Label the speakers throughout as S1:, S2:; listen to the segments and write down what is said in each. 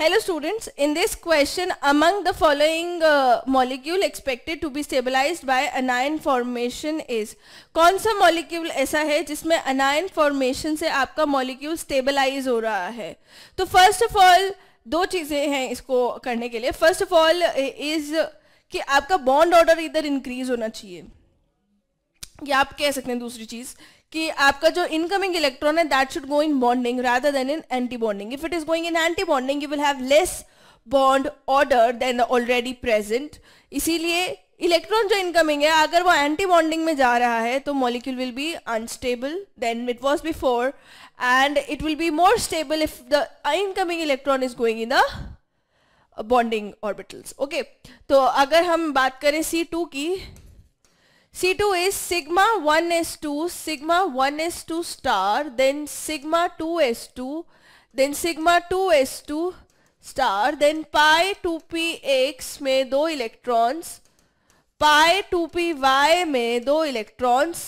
S1: Hello students, in this question among the following uh, molecule expected to be stabilized by anion formation is कौन सा molecule ऐसा है जिसमें anion formation से आपका molecule stabilize हो रहा है तो first of all दो चीज़ें हैं इसको करने के लिए first of all is कि आपका bond order इधर increase होना चाहिए या आप कह सकते हैं दूसरी चीज़ कि आपका जो इनकमिंग इलेक्ट्रॉन है that should go in bonding rather than in anti bonding if it is going in anti bonding you will have less bond order than already present इसीलिए इलेक्ट्रॉन जो इनकमिंग है अगर वो एंटी बॉन्डिंग में जा रहा है तो molecule will be unstable than it was before and it will be more stable if the incoming electron is going in the bonding orbitals okay तो अगर हम बात करें सी टू की C2 is sigma 1s2, sigma 1s2 star, then sigma 2s2, then sigma 2s2 star, then pi 2px में दो electrons पाए 2py में दो electrons,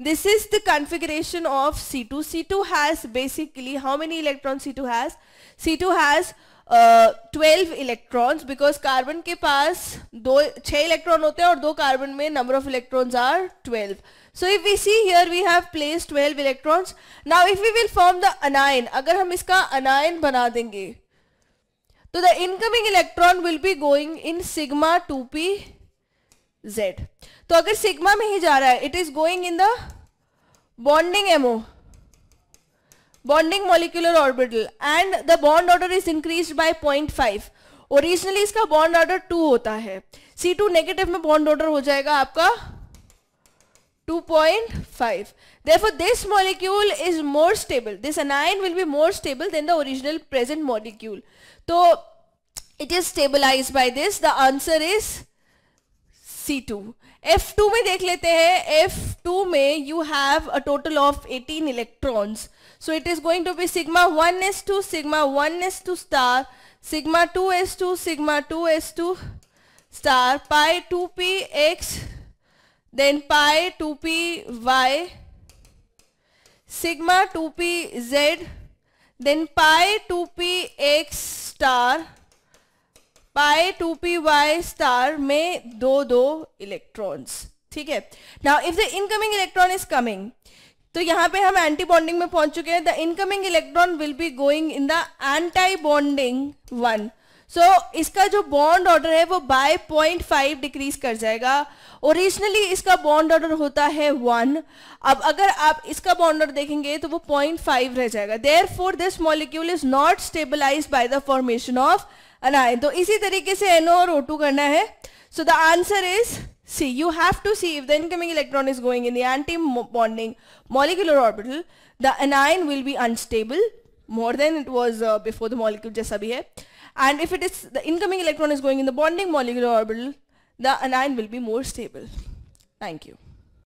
S1: This is the configuration of C2. C2 has basically, how many electrons C2 has? C2 has twelve electrons because carbon के पास दो छह electron होते हैं और दो कार्बन में number of electrons are twelve so if we see here we have place twelve electrons now if we will form the anion अगर हम इसका अनायन बना देंगे तो the incoming electron will be going in sigma two p z तो अगर sigma में ही जा रहा है it is going in the bonding MO bonding molecular orbital and the bond order is increase by point five originally इसका bond order two होता है सी टू नेगेटिव में बॉन्ड ऑर्डर हो जाएगा आपका 2.5 therefore this molecule is more stable this anion will be more stable than the original present molecule so it is stabilized by this the answer is C two F two में देख लेते हैं F two में you have a total of 18 electrons so it is going to be sigma one s two sigma one s two star sigma two s two sigma two s two x then 2p two p y sigma two p z then then two p x star pi two p y star में दो दो electrons ठीक है now if the incoming electron is coming तो यहां पे हम anti bonding में पहुंच चुके हैं the incoming electron will be going in the anti bonding one so so, इसका जो बॉन्ड ऑर्डर है वो बाय पॉइंट फाइव डिक्रीज कर जाएगा ओरिजिनली इसका बॉन्ड ऑर्डर होता है वन अब अगर आप इसका बॉन्ड ऑर्डर देखेंगे तो वो पॉइंट फाइव रह जाएगा therefore this molecule is not stabilize by the formation of anion तो इसी तरीके से एनओ और ओ करना है so the answer is C you have to see if the incoming electron is going in the anti bonding molecular orbital the anion will be unstable more than it was before the molecule जैसा भी है And if it is the incoming electron is going in the bonding molecular orbital, the anion will be more stable. Thank you.